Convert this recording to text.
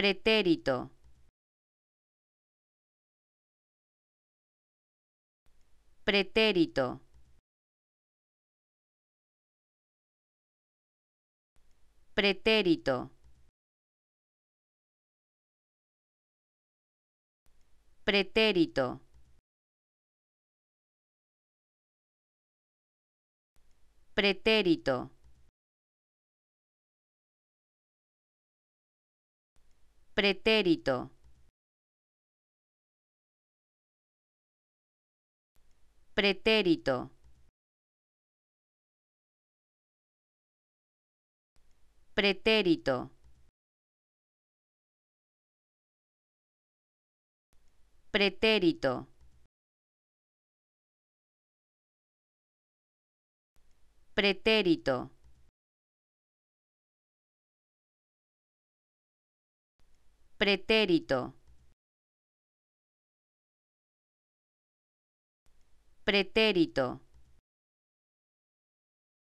pretérito. Pretérito. Pretérito. Pretérito. Pretérito. Pretérito. Pretérito. Pretérito. Pretérito. Pretérito. pretérito, pretérito.